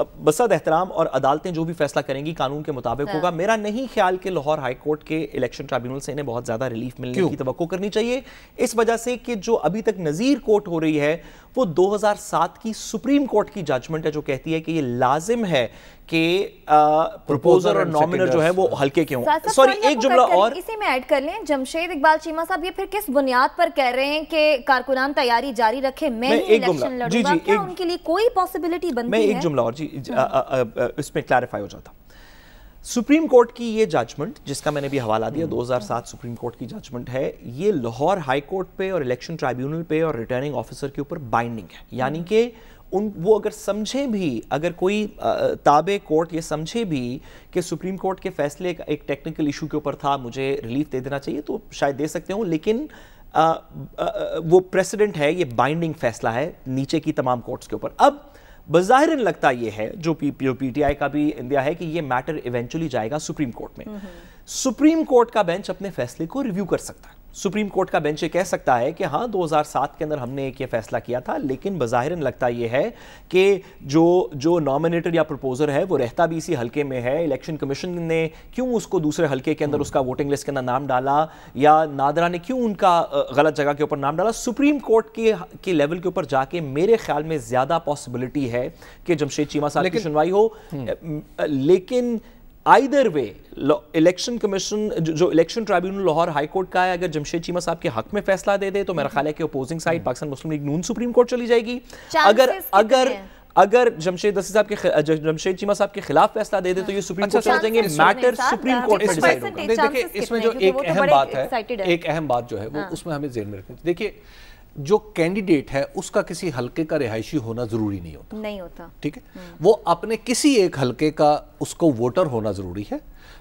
S5: बसद एहतराम और अदालतें जो भी फैसला करेंगी कानून के मुताबिक हाँ। होगा मेरा नहीं ख्याल कि लाहौर हाई कोर्ट के इलेक्शन ट्राइब्यूनल से इन्हें बहुत ज़्यादा रिलीफ मिलने की तो करनी चाहिए इस वजह से कि जो अभी तक नज़ीर कोर्ट हो रही है वो 2007 की सुप्रीम कोर्ट की जजमेंट है जो कहती है कि ये लाजिम है कि प्रपोजर और नॉमिनर जो है वो हल्के क्यों सॉरी एक जुमला और इसी
S1: में ऐड कर लें जमशेद इकबाल चीमा साहब ये फिर किस बुनियाद पर कह रहे हैं कि कारकुनान तैयारी जारी रखे मैं, एक जुमला जी जी एक, उनके लिए कोई पॉसिबिलिटी बनती मैं एक जुमला
S5: और जी हाँ। इसमें क्लैरिफाई हो जाता सुप्रीम कोर्ट की ये जजमेंट जिसका मैंने भी हवाला दिया 2007 सुप्रीम कोर्ट की जजमेंट है ये लाहौर हाई कोर्ट पे और इलेक्शन ट्राइब्यूनल पे और रिटर्निंग ऑफिसर के ऊपर बाइंडिंग है यानी हम्म। कि उन वो अगर समझे भी अगर कोई ताबे कोर्ट ये समझे भी कि सुप्रीम कोर्ट के फैसले एक, एक टेक्निकल इशू के ऊपर था मुझे रिलीफ दे देना चाहिए तो शायद दे सकते हो लेकिन आ, आ, वो प्रेसिडेंट है ये बाइंडिंग फैसला है नीचे की तमाम कोर्ट्स के ऊपर अब बज़ाहिरन लगता ये है जो पी जो आई का भी इंडिया है कि ये मैटर इवेंचुअली जाएगा सुप्रीम कोर्ट में हम्म, हम्म। सुप्रीम कोर्ट का बेंच अपने फैसले को रिव्यू कर सकता है सुप्रीम कोर्ट का बेंच ये कह सकता है कि हाँ 2007 के अंदर हमने एक ये फैसला किया था लेकिन बज़ाहिरन लगता ये है कि जो जो नॉमिनेटर या प्रपोजर है वो रहता भी इसी हलके में है इलेक्शन कमीशन ने क्यों उसको दूसरे हलके के अंदर हम्म। उसका वोटिंग लिस्ट के अंदर नाम डाला या नादरा ने क्यों उनका गलत जगह के ऊपर नाम डाला सुप्रीम कोर्ट के के लेवल के ऊपर जाके मेरे ख्याल में ज़्यादा पॉसिबिलिटी है कि जमशेद चीमा साहब की सुनवाई हो हम्म। लेकिन आइदर वे इलेक्शन कमीशन जो election tribunal Lahore high court का है अगर जमशेद चीमा साहब के हक में फैसला दे दे तो मेरा ख्याल है कि अपोजिंग साइड हम्म। पाकिस्तान मुस्लिम लीग नून सुप्रीम कोर्ट चली जाएगी अगर अगर अगर जमशेद दसी साहब के जमशेद चीमा साहब के खिलाफ फैसला दे दे तो ये हाँ। सुप्रीम कोर्ट अच्छा, चले जाएंगे मैटर सुप्रीम कोर्ट
S4: में डिसाइड होगा देखिए इसमें जो एक तो अहम बात है एक अहम बात जो है वो हाँ। उसमें हमें जेन में रखनी देखिए जो कैंडिडेट है उसका किसी हलके का रिहायशी होना ज़रूरी नहीं
S1: होता नहीं होता
S4: ठीक है हम्म। वो अपने किसी एक हलके का उसको वोटर होना ज़रूरी है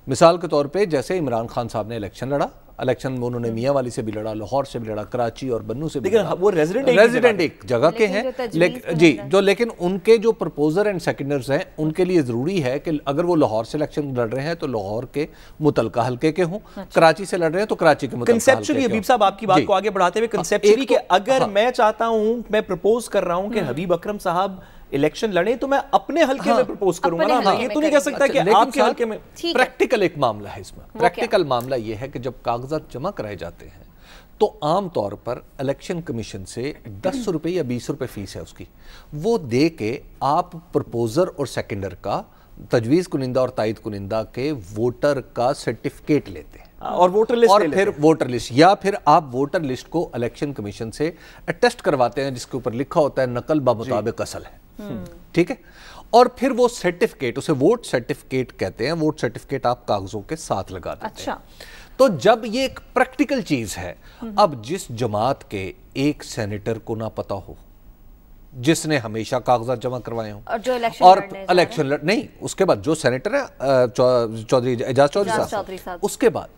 S4: मिसाल के तौर पे जैसे इमरान खान साहब ने इलेक्शन लड़ा इलेक्शन में उन्होंने मियाँ वाली से भी लड़ा लाहौर से भी लड़ा कराची और बन्नू से भी लेकिन हाँ, वो रेजिडेंट रेजिडेंट एक जगह के हैं जी जो लेकिन उनके जो प्रपोजर एंड सेकेंडर्स हैं उनके लिए ज़रूरी है कि अगर वो लाहौर से इलेक्शन लड़ रहे हैं तो लाहौर के मुतल हल्के के हों हाँ कराची से लड़ रहे हैं तो कराची के कंसेप्चुअली हबीब साहब आपकी बात को आगे बढ़ाते हुए हाँ, अगर
S5: मैं चाहता हूँ मैं प्रपोज कर रहा हूँ कि हबीब अक्रम साहब इलेक्शन लड़े तो मैं अपने हल्के हाँ, में प्रपोज करूंगा ना हाँ, ये तो नहीं कह सकता कि आपके हल्के में
S4: प्रैक्टिकल एक मामला है इसमें प्रैक्टिकल मामला ये है कि जब कागजात जमा कराए जाते हैं तो आम तौर पर इलेक्शन कमीशन से दस रुपए या बीस रुपए फीस है उसकी वो दे के आप प्रपोजर और सेकेंडर का तजवीज़ कुनिंदा और तायद कुनिंदा के वोटर का सर्टिफिकेट लेते हैं हाँ, और वोटर लिस्ट और फिर वोटर लिस्ट या फिर आप वोटर लिस्ट को इलेक्शन कमीशन से अटेस्ट करवाते हैं जिसके ऊपर लिखा होता है नकल बा मुताबिक असल है ठीक है और फिर वो सर्टिफिकेट उसे वोट सर्टिफिकेट कहते हैं वोट सर्टिफिकेट आप कागजों के साथ लगा देते अच्छा हैं। तो जब ये एक प्रैक्टिकल चीज है अब जिस जमात के एक सेनेटर को ना पता हो जिसने हमेशा कागजात जमा करवाए हों और इलेक्शन और इलेक्शन लड़ नहीं उसके बाद जो सेनेटर है चौधरी एजाज चौधरी साहब उसके बाद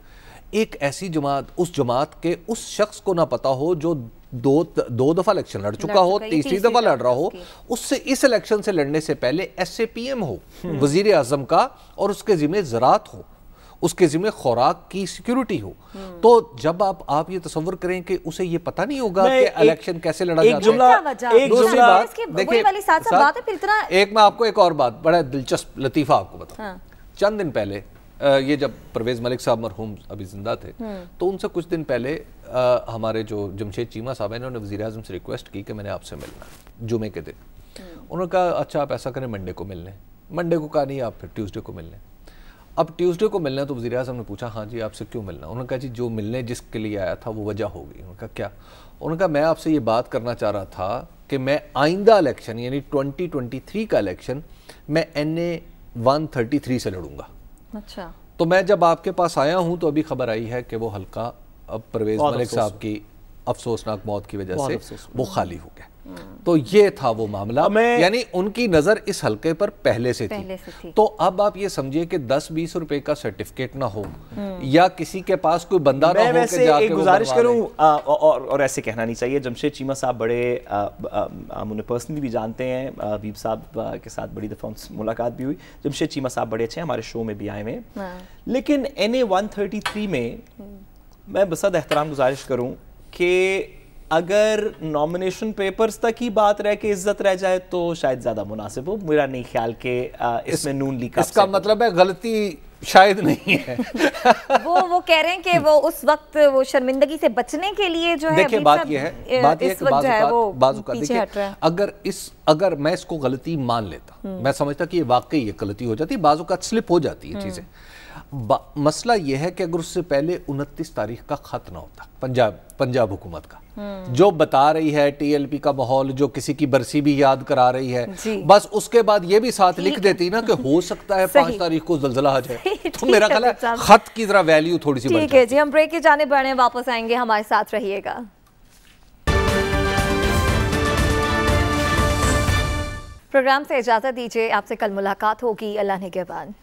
S4: एक ऐसी जमात उस जमात के उस शख्स को ना पता हो जो दो दो दफा इलेक्शन लड़ चुका हो तीसरी दफा लड़ रहा हो उससे इस इलेक्शन से लड़ने से पहले एस ए पी एम हो हम्म। वजीर आजम का और उसके जिम्मे ज़रात हो उसके जिम्मे खुराक की सिक्योरिटी हो हम्म। तो जब आप आप ये तस्वर करें कि उसे ये पता नहीं होगा कि इलेक्शन कैसे लड़ा एक जाता है एक दूसरी बात देखिए एक मैं आपको एक और बात बड़ा दिलचस्प लतीफ़ा आपको बताऊं हाँ। चंद दिन पहले ये जब परवेज मलिक साहब मरहूम अभी जिंदा थे हम्म। तो उनसे कुछ दिन पहले आ, हमारे जो जमशेद चीमा साहब हैं इन्होंने वजी अजम से रिक्वेस्ट की कि मैंने आपसे मिलना जुमे के दिन हम्म। उन्होंने कहा अच्छा आप ऐसा करें मंडे को मिलने मंडे को कहा नहीं आप फिर ट्यूसडे को मिलने अब ट्यूसडे को मिलना तो वजी अजम ने पूछा हाँ जी आपसे क्यों मिलना उन्होंने कहा जी जो मिलने जिसके लिए आया था वो वजह होगी उन्होंने कहा क्या उन्होंने कहा मैं आपसे ये बात करना चाह रहा था कि मैं आइंदा इलेक्शन यानी 2023 का इलेक्शन मैं N A one thirty three से लड़ूंगा अच्छा तो मैं जब आपके पास आया हूँ तो अभी खबर आई है कि वो हल्का अब परवेज मलिक साहब की अफसोसनाक मौत की वजह से वो खाली हो गया हम्म। तो ये था वो मामला यानी उनकी नज़र इस हलके पर पहले से, पहले थी।, से थी तो अब आप ये समझिए कि 10-20
S5: रुपए का सर्टिफिकेट ना हो हम्म। या किसी के पास कोई बंदा ना हो के जाके एक गुजारिश करूं आ, और, और ऐसे कहना नहीं चाहिए जमशेद चीमा साहब बड़े हम उन्हें पर्सनली भी जानते हैं अबीब साहब के साथ बड़ी दफ़ा उनसे मुलाकात भी हुई जमशेद चीमा साहब बड़े अच्छे हमारे शो में भी आए हुए हाँ। लेकिन एन ए में हम्म। मैं बसद एहतराम गुजारिश करूँ कि अगर नॉमिनेशन पेपर्स तक ही बात रह के इज्जत रह जाए तो शायद ज़्यादा मुनासिब हो मेरा नहीं ख्याल के इसमें नून लीग इसका मतलब है गलती शायद नहीं है *laughs*
S1: वो वो कह रहे हैं कि वो उस वक्त वो शर्मिंदगी से बचने के लिए जो है देखिए बात ये है बात ये है बाजू का बाजू का देखिए
S4: अगर इस अगर मैं इसको गलती मान लेता हम्म। मैं समझता कि ये वाकई ये गलती हो जाती बाजू का स्लिप हो जाती है हम्म। चीज़ें मसला यह है कि अगर उससे पहले उनतीस तारीख का खत ना होता पंजाब पंजाब हुकूमत का हम्म। जो बता रही है टीएलपी का माहौल जो किसी की बरसी भी याद करा रही है बस उसके बाद ये भी साथ लिख देती ना कि हो सकता है *laughs* पांच तारीख को जलजला आ जाए
S1: *laughs* तो मेरा ख्याल है खत
S4: की जरा वैल्यू थोड़ी सी ठीक
S1: है जी हम ब्रेक के जाने बढ़े वापस आएंगे हमारे साथ रहिएगा प्रोग्राम से इजाजत दीजिए आपसे कल मुलाकात होगी अल्लाह ने के बाद